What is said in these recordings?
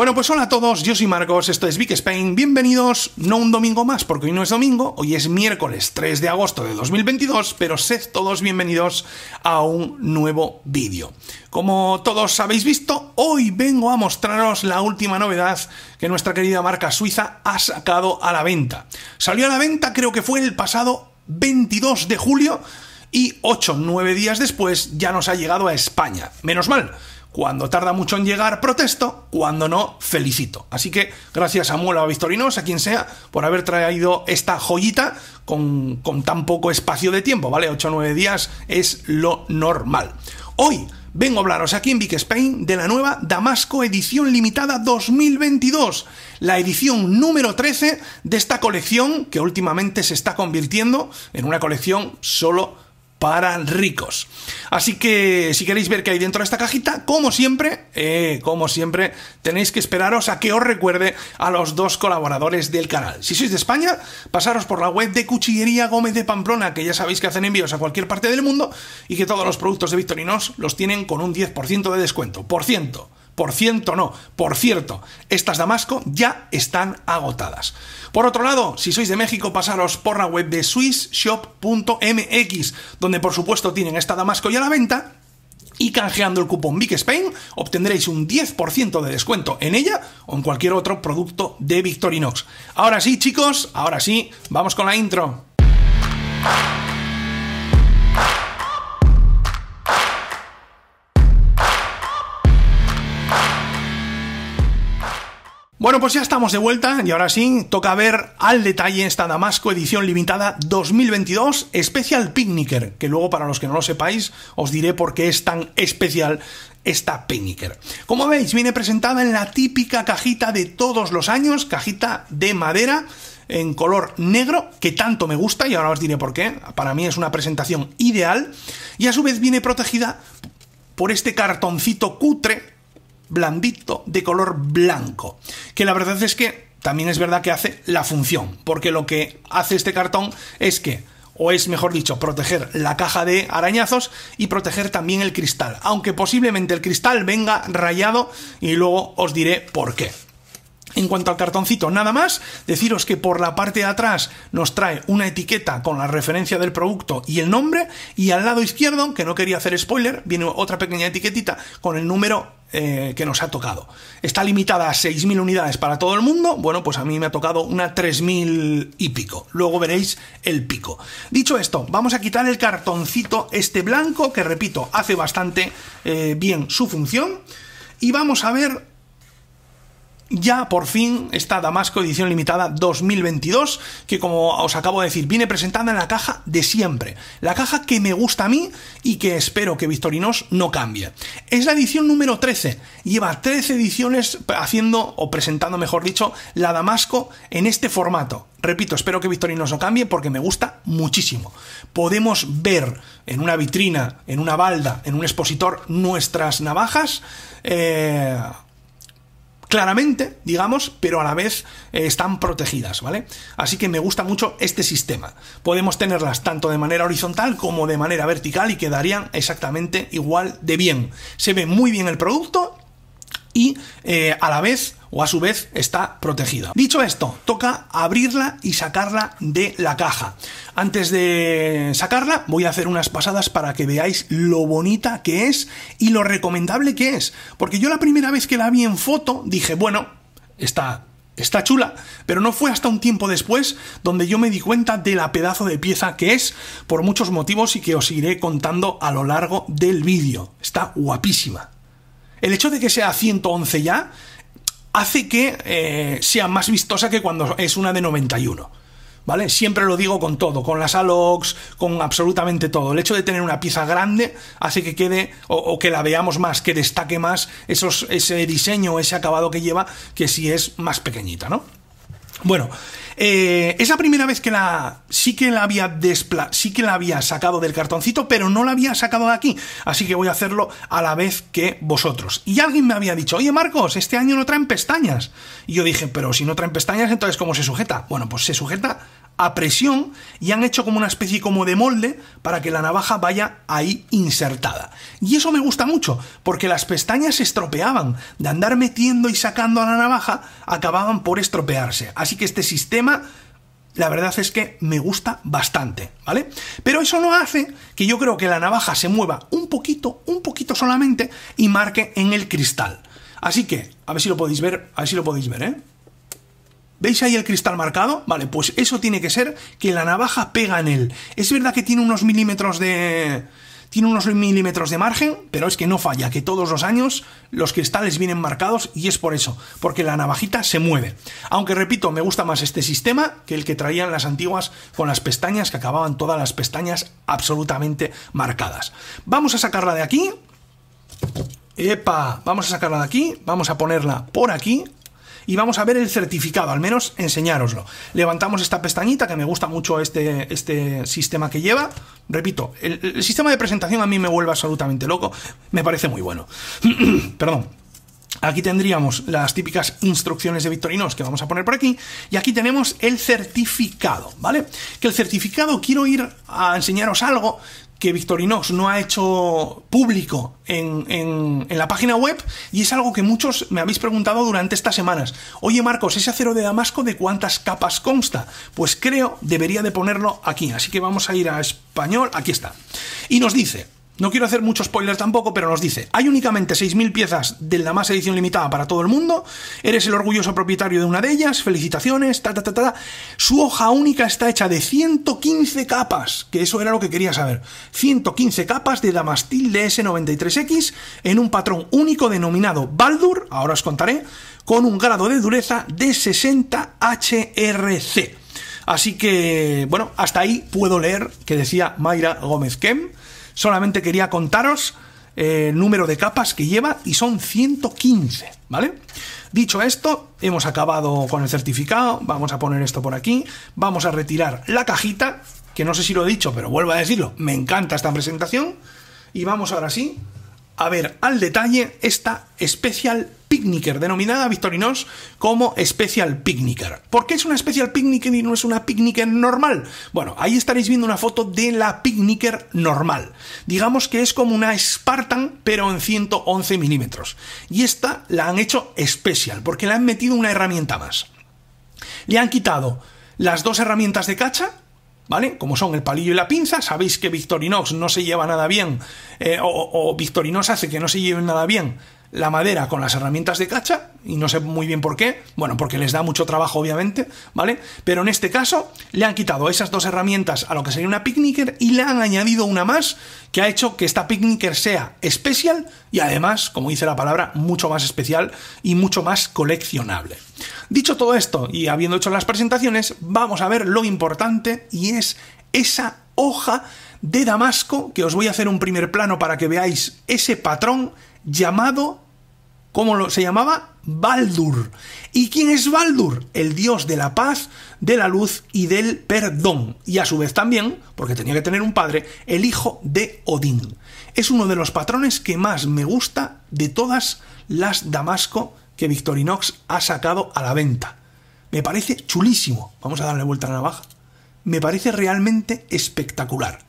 Bueno, pues hola a todos, yo soy Marcos, esto es Big Spain, bienvenidos, no un domingo más, porque hoy no es domingo, hoy es miércoles 3 de agosto de 2022, pero sed todos bienvenidos a un nuevo vídeo. Como todos habéis visto, hoy vengo a mostraros la última novedad que nuestra querida marca suiza ha sacado a la venta. Salió a la venta creo que fue el pasado 22 de julio y 8 9 días después ya nos ha llegado a España. Menos mal cuando tarda mucho en llegar, protesto. Cuando no, felicito. Así que gracias a Muela, a Victorinos, a quien sea, por haber traído esta joyita con, con tan poco espacio de tiempo, ¿vale? 8 o 9 días es lo normal. Hoy vengo a hablaros aquí en Big Spain de la nueva Damasco Edición Limitada 2022, la edición número 13 de esta colección que últimamente se está convirtiendo en una colección solo para ricos. Así que si queréis ver qué hay dentro de esta cajita, como siempre, eh, como siempre, tenéis que esperaros a que os recuerde a los dos colaboradores del canal. Si sois de España, pasaros por la web de Cuchillería Gómez de Pamplona, que ya sabéis que hacen envíos a cualquier parte del mundo y que todos los productos de Victorinos los tienen con un 10% de descuento. Por ciento. Por ciento no. Por cierto, estas Damasco ya están agotadas. Por otro lado, si sois de México, pasaros por la web de swissshop.mx, donde por supuesto tienen esta Damasco ya a la venta y canjeando el cupón Big Spain obtendréis un 10% de descuento en ella o en cualquier otro producto de Victorinox. Ahora sí, chicos, ahora sí, vamos con la intro. Bueno, pues ya estamos de vuelta y ahora sí, toca ver al detalle esta Damasco edición limitada 2022 Special Picnicker, que luego para los que no lo sepáis os diré por qué es tan especial esta Picnicker. Como veis, viene presentada en la típica cajita de todos los años, cajita de madera en color negro, que tanto me gusta y ahora os diré por qué, para mí es una presentación ideal y a su vez viene protegida por este cartoncito cutre blandito de color blanco. Que la verdad es que también es verdad que hace la función, porque lo que hace este cartón es que o es mejor dicho, proteger la caja de arañazos y proteger también el cristal, aunque posiblemente el cristal venga rayado y luego os diré por qué. En cuanto al cartoncito, nada más, deciros que por la parte de atrás nos trae una etiqueta con la referencia del producto y el nombre, y al lado izquierdo, que no quería hacer spoiler, viene otra pequeña etiquetita con el número eh, que nos ha tocado. Está limitada a 6.000 unidades para todo el mundo. Bueno, pues a mí me ha tocado una 3.000 y pico. Luego veréis el pico. Dicho esto, vamos a quitar el cartoncito este blanco, que repito, hace bastante eh, bien su función. Y vamos a ver ya por fin está Damasco edición limitada 2022, que como os acabo de decir, viene presentada en la caja de siempre, la caja que me gusta a mí y que espero que Victorinos no cambie. Es la edición número 13, lleva 13 ediciones haciendo o presentando, mejor dicho, la Damasco en este formato. Repito, espero que Victorinos no cambie porque me gusta muchísimo. Podemos ver en una vitrina, en una balda, en un expositor nuestras navajas. Eh, claramente, digamos, pero a la vez eh, están protegidas, ¿vale? Así que me gusta mucho este sistema. Podemos tenerlas tanto de manera horizontal como de manera vertical y quedarían exactamente igual de bien. Se ve muy bien el producto y eh, a la vez o a su vez está protegida. Dicho esto, toca abrirla y sacarla de la caja. Antes de sacarla voy a hacer unas pasadas para que veáis lo bonita que es y lo recomendable que es. Porque yo la primera vez que la vi en foto dije, bueno, está está chula, pero no fue hasta un tiempo después donde yo me di cuenta de la pedazo de pieza que es, por muchos motivos y que os iré contando a lo largo del vídeo. Está guapísima. El hecho de que sea 111 ya hace que eh, sea más vistosa que cuando es una de 91. ¿Vale? Siempre lo digo con todo, con las Alox, con absolutamente todo. El hecho de tener una pieza grande hace que quede o, que la veamos más, que destaque más ese diseño, ese acabado que lleva, que si es más pequeñita, ¿no? Bueno, eh, esa primera vez que la. Sí que la había sí que la había sacado del cartoncito, pero no la había sacado de aquí. Así que voy a hacerlo a la vez que vosotros. Y alguien me había dicho, oye Marcos, este año no traen pestañas. Y yo dije, pero si no traen pestañas, entonces ¿cómo se sujeta? Bueno, pues se sujeta a presión y han hecho como una especie como de molde para que la navaja vaya ahí insertada. Y eso me gusta mucho, porque las pestañas se estropeaban. De andar metiendo y sacando a la navaja, acababan por estropearse. Así que este sistema la verdad es que me gusta bastante, ¿vale? Pero eso no hace que yo creo que la navaja se mueva un poquito, un poquito solamente y marque en el cristal. Así que, a ver si lo podéis ver, a ver si lo podéis ver, ¿eh? ¿Veis ahí el cristal marcado? Vale, pues eso tiene que ser que la navaja pega en él. Es verdad que tiene unos milímetros de... Tiene unos milímetros de margen, pero es que no falla, que todos los años los cristales vienen marcados y es por eso, porque la navajita se mueve. Aunque repito, me gusta más este sistema que el que traían las antiguas con las pestañas, que acababan todas las pestañas absolutamente marcadas. Vamos a sacarla de aquí. Epa, vamos a sacarla de aquí, vamos a ponerla por aquí, y vamos a ver el certificado, al menos enseñároslo. Levantamos esta pestañita que me gusta mucho este, este sistema que lleva. Repito, el, sistema de presentación a mí me vuelve absolutamente loco, me parece muy bueno. Perdón. Aquí tendríamos las típicas instrucciones de Victorinos que vamos a poner por aquí. Y aquí tenemos el certificado, ¿vale? Que el certificado quiero ir a enseñaros algo que Victorinox no ha hecho público en, la página web y es algo que muchos me habéis preguntado durante estas semanas. Oye Marcos, ese acero de Damasco de cuántas capas consta? Pues creo debería de ponerlo aquí, así que vamos a ir a español, aquí está. Y nos dice, no quiero hacer muchos spoilers tampoco, pero nos dice, hay únicamente 6.000 piezas de la más edición limitada para todo el mundo, eres el orgulloso propietario de una de ellas, felicitaciones, ta, ta, ta, ta. Su hoja única está hecha de 115 capas, que eso era lo que quería saber. 115 capas de Damastil de s 93 x en un patrón único denominado Baldur, ahora os contaré, con un grado de dureza de 60 HRC. Así que, bueno, hasta ahí puedo leer que decía Mayra Gómez Kem Solamente quería contaros eh, el número de capas que lleva y son 115, ¿vale? Dicho esto, hemos acabado con el certificado, vamos a poner esto por aquí, vamos a retirar la cajita, que no sé si lo he dicho, pero vuelvo a decirlo, me encanta esta presentación, y vamos ahora sí a ver al detalle esta Special Picnicker, denominada Victorinos como Special Picnicker. ¿Por qué es una Special Picnicker y no es una Picnicker normal? Bueno, ahí estaréis viendo una foto de la Picnicker normal. Digamos que es como una Spartan, pero en 111 milímetros. Y esta la han hecho especial porque le han metido una herramienta más. Le han quitado las dos herramientas de cacha, ¿vale? Como son el palillo y la pinza, sabéis que Victorinox no se lleva nada bien, eh, o Victorinox hace que no se lleven nada bien la madera con las herramientas de cacha, y no sé muy bien por qué, bueno, porque les da mucho trabajo obviamente, ¿vale? Pero en este caso le han quitado esas dos herramientas a lo que sería una picnicker y le han añadido una más que ha hecho que esta picnicker sea especial y además, como dice la palabra, mucho más especial y mucho más coleccionable. Dicho todo esto y habiendo hecho las presentaciones, vamos a ver lo importante y es esa hoja de Damasco que os voy a hacer un primer plano para que veáis ese patrón llamado, ¿cómo lo, se llamaba? Baldur. ¿Y quién es Baldur? El dios de la paz, de la luz y del perdón. Y a su vez también, porque tenía que tener un padre, el hijo de Odín. Es uno de los patrones que más me gusta de todas las Damasco que Victorinox ha sacado a la venta. Me parece chulísimo. Vamos a darle vuelta a la navaja. Me parece realmente espectacular.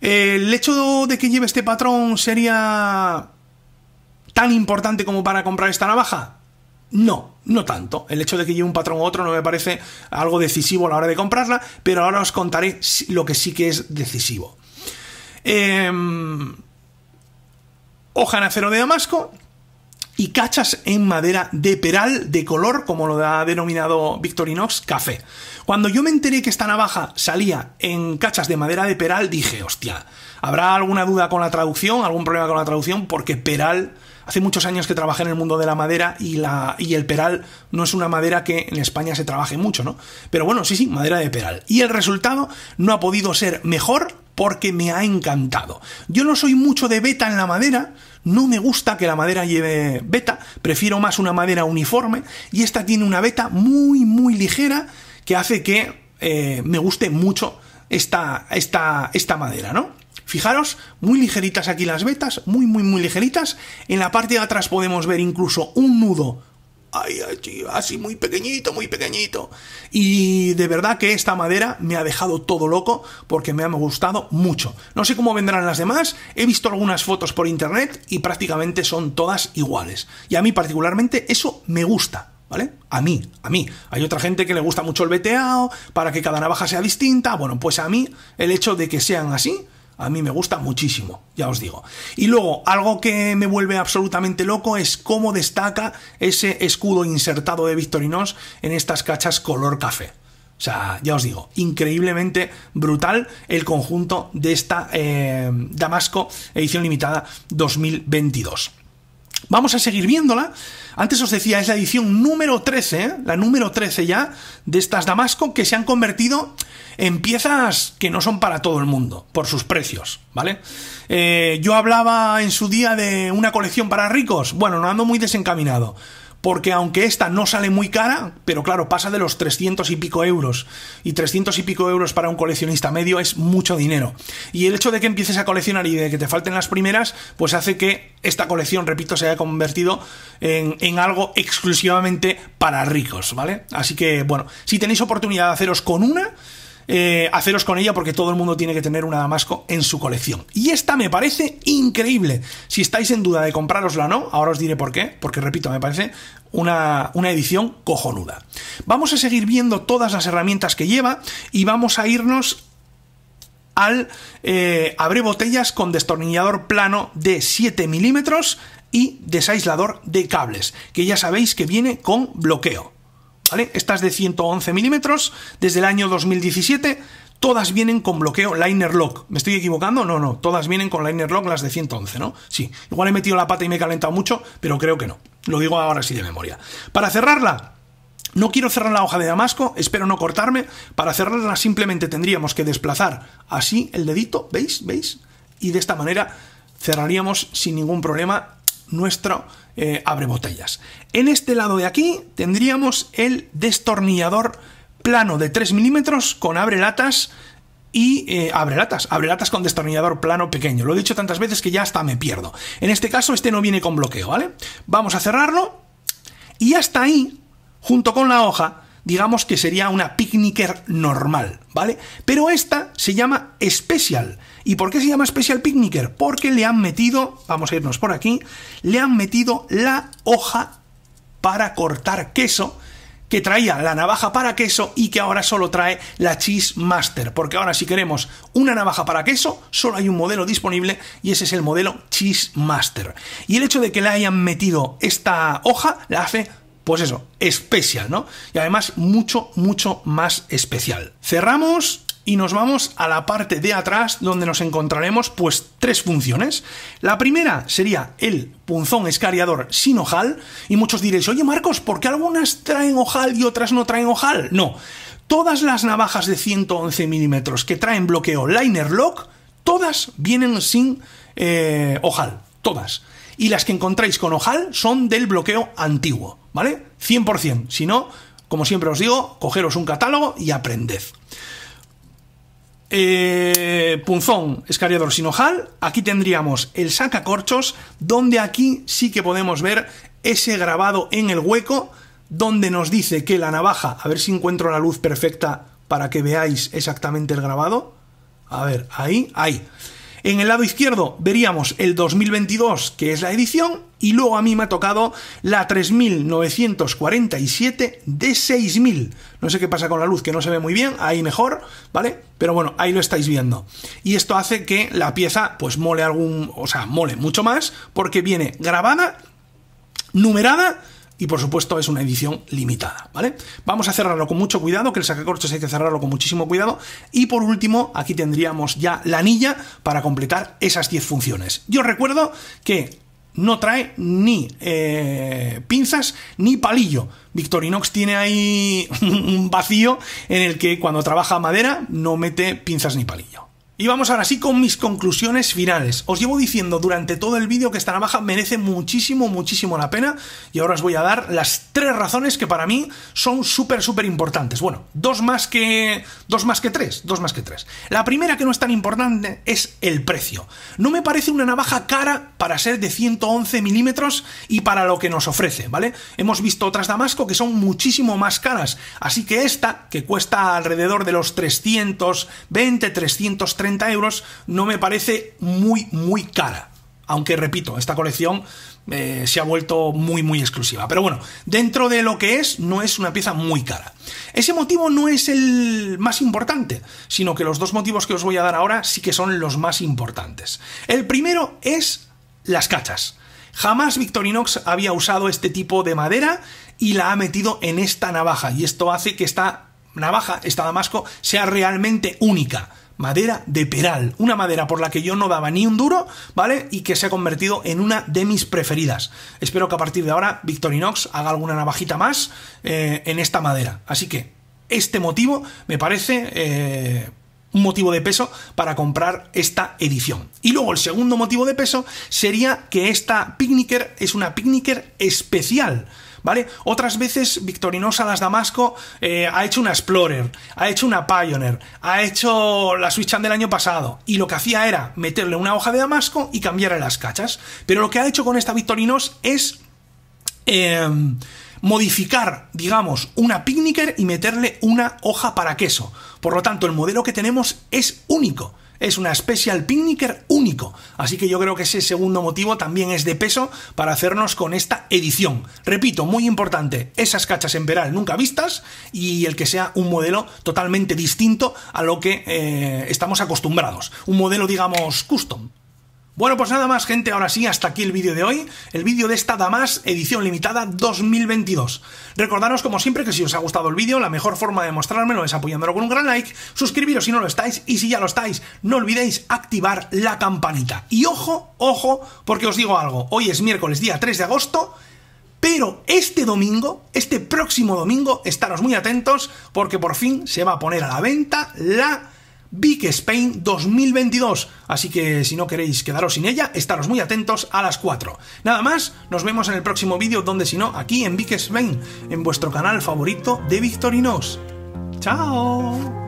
El hecho de que lleve este patrón sería ¿Tan importante como para comprar esta navaja? No, no tanto. El hecho de que lleve un patrón u otro no me parece algo decisivo a la hora de comprarla, pero ahora os contaré lo que sí que es decisivo. Em, hoja en acero de damasco y cachas en madera de peral de color, como lo ha denominado Victorinox, café. Cuando yo me enteré que esta navaja salía en cachas de madera de peral, dije, hostia, ¿habrá alguna duda con la traducción, algún problema con la traducción? Porque peral Hace muchos años que trabajé en el mundo de la madera y, la, y el peral no es una madera que en España se trabaje mucho, ¿no? Pero bueno, sí, sí, madera de peral. Y el resultado no ha podido ser mejor porque me ha encantado. Yo no soy mucho de beta en la madera, no me gusta que la madera lleve beta, prefiero más una madera uniforme y esta tiene una beta muy, muy ligera que hace que eh, me guste mucho esta, esta, esta madera, ¿no? Fijaros, muy ligeritas aquí las vetas, muy, muy, muy ligeritas. En la parte de atrás podemos ver incluso un nudo Ay, así muy pequeñito, muy pequeñito. Y de verdad que esta madera me ha dejado todo loco porque me ha gustado mucho. No sé cómo vendrán las demás, he visto algunas fotos por internet y prácticamente son todas iguales. Y a mí particularmente eso me gusta. ¿Vale? A mí, a mí. Hay otra gente que le gusta mucho el veteado, para que cada navaja sea distinta. Bueno, pues a mí el hecho de que sean así a mí me gusta muchísimo, ya os digo. Y luego, algo que me vuelve absolutamente loco es cómo destaca ese escudo insertado de Victorinos en estas cachas color café. O sea, ya os digo, increíblemente brutal el conjunto de esta eh, Damasco edición limitada 2022. Vamos a seguir viéndola. Antes os decía, es la edición número 13, ¿eh? la número 13 ya, de estas Damasco que se han convertido en piezas que no son para todo el mundo, por sus precios, ¿vale? Eh, yo hablaba en su día de una colección para ricos. Bueno, no ando muy desencaminado porque aunque esta no sale muy cara, pero claro, pasa de los 300 y pico euros. Y 300 y pico euros para un coleccionista medio es mucho dinero. Y el hecho de que empieces a coleccionar y de que te falten las primeras, pues hace que esta colección, repito, se haya convertido en, algo exclusivamente para ricos, ¿vale? Así que, bueno, si tenéis oportunidad de haceros con una, eh, haceros con ella porque todo el mundo tiene que tener una Damasco en su colección. Y esta me parece increíble. Si estáis en duda de comprarosla o no, ahora os diré por qué, porque repito, me parece una, edición cojonuda. Vamos a seguir viendo todas las herramientas que lleva y vamos a irnos al eh, abre botellas con destornillador plano de 7 milímetros y desaislador de cables, que ya sabéis que viene con bloqueo. ¿vale? Estas de 111 milímetros, desde el año 2017, todas vienen con bloqueo liner lock. ¿Me estoy equivocando? No, no, todas vienen con liner lock las de 111, ¿no? Sí, igual he metido la pata y me he calentado mucho, pero creo que no. Lo digo ahora sí de memoria. Para cerrarla, no quiero cerrar la hoja de damasco, espero no cortarme. Para cerrarla simplemente tendríamos que desplazar así el dedito, ¿veis? ¿Veis? Y de esta manera cerraríamos sin ningún problema nuestro eh, abre botellas. En este lado de aquí tendríamos el destornillador plano de 3 milímetros con abre latas y eh, abre latas, abre latas con destornillador plano pequeño. Lo he dicho tantas veces que ya hasta me pierdo. En este caso este no viene con bloqueo, ¿vale? Vamos a cerrarlo y hasta ahí, junto con la hoja, digamos que sería una picnicker normal, ¿vale? Pero esta se llama Special. ¿Y por qué se llama Special Picnicker? Porque le han metido, vamos a irnos por aquí, le han metido la hoja para cortar queso que traía la navaja para queso y que ahora solo trae la Cheese Master, porque ahora si queremos una navaja para queso, solo hay un modelo disponible y ese es el modelo Cheese Master. Y el hecho de que le hayan metido esta hoja la hace pues eso, especial, ¿no? Y además mucho, mucho más especial. Cerramos y nos vamos a la parte de atrás donde nos encontraremos pues tres funciones. La primera sería el punzón escariador sin ojal y muchos diréis, oye Marcos, ¿por qué algunas traen ojal y otras no traen ojal? No, todas las navajas de 111 milímetros que traen bloqueo liner lock, todas vienen sin eh, ojal, todas. Y las que encontráis con ojal son del bloqueo antiguo. ¿vale? 100%. Si no, como siempre os digo, cogeros un catálogo y aprended. Eh, punzón, escariador sin ojal, aquí tendríamos el sacacorchos, donde aquí sí que podemos ver ese grabado en el hueco, donde nos dice que la navaja, a ver si encuentro la luz perfecta para que veáis exactamente el grabado. A ver, ahí, ahí. En el lado izquierdo veríamos el 2022, que es la edición, y luego a mí me ha tocado la 3947 de 6000. No sé qué pasa con la luz, que no se ve muy bien, ahí mejor, ¿vale? Pero bueno, ahí lo estáis viendo. Y esto hace que la pieza pues mole algún, o sea, mole mucho más, porque viene grabada, numerada, y por supuesto es una edición limitada, ¿vale? Vamos a cerrarlo con mucho cuidado, que el sacacorchos hay que cerrarlo con muchísimo cuidado y por último aquí tendríamos ya la anilla para completar esas 10 funciones. Yo recuerdo que no trae ni eh, pinzas ni palillo. Victorinox tiene ahí un vacío en el que cuando trabaja madera no mete pinzas ni palillo. Y vamos ahora sí con mis conclusiones finales. Os llevo diciendo durante todo el vídeo que esta navaja merece muchísimo, muchísimo la pena y ahora os voy a dar las tres razones que para mí son súper, súper importantes. Bueno, dos más que... dos más que tres, dos más que tres. La primera que no es tan importante es el precio. No me parece una navaja cara para ser de 111 milímetros y para lo que nos ofrece, ¿vale? Hemos visto otras Damasco que son muchísimo más caras, así que esta, que cuesta alrededor de los 320, 330 euros no me parece muy, muy cara. Aunque repito, esta colección eh, se ha vuelto muy, muy exclusiva. Pero bueno, dentro de lo que es, no es una pieza muy cara. Ese motivo no es el más importante, sino que los dos motivos que os voy a dar ahora sí que son los más importantes. El primero es las cachas. Jamás Victorinox había usado este tipo de madera y la ha metido en esta navaja. Y esto hace que esta navaja, esta damasco, sea realmente única madera de peral, una madera por la que yo no daba ni un duro, ¿vale? Y que se ha convertido en una de mis preferidas. Espero que a partir de ahora Victorinox haga alguna navajita más eh, en esta madera. Así que este motivo me parece... Eh, un motivo de peso para comprar esta edición. Y luego el segundo motivo de peso sería que esta Picnicker es una Picnicker especial. ¿vale? Otras veces Victorinox las Damasco eh, ha hecho una Explorer, ha hecho una Pioneer, ha hecho la Switch del año pasado, y lo que hacía era meterle una hoja de Damasco y cambiarle las cachas. Pero lo que ha hecho con esta Victorinos es... Em, modificar, digamos, una picnicker y meterle una hoja para queso. Por lo tanto, el modelo que tenemos es único es una Special Picnicker único. Así que yo creo que ese segundo motivo también es de peso para hacernos con esta edición. Repito, muy importante, esas cachas en peral nunca vistas y el que sea un modelo totalmente distinto a lo que eh, estamos acostumbrados. Un modelo, digamos, custom. Bueno, pues nada más, gente. Ahora sí, hasta aquí el vídeo de hoy. El vídeo de esta Damas edición limitada 2022. Recordaros, como siempre, que si os ha gustado el vídeo, la mejor forma de mostrármelo es apoyándolo con un gran like, suscribiros si no lo estáis, y si ya lo estáis, no olvidéis activar la campanita. Y ojo, ojo, porque os digo algo. Hoy es miércoles, día 3 de agosto. Pero este domingo, este próximo domingo, estaros muy atentos porque por fin se va a poner a la venta la Big Spain 2022. Así que si no queréis quedaros sin ella, estaros muy atentos a las 4. Nada más, nos vemos en el próximo vídeo, donde si no, aquí en Big Spain, en vuestro canal favorito de Victorinos. ¡Chao!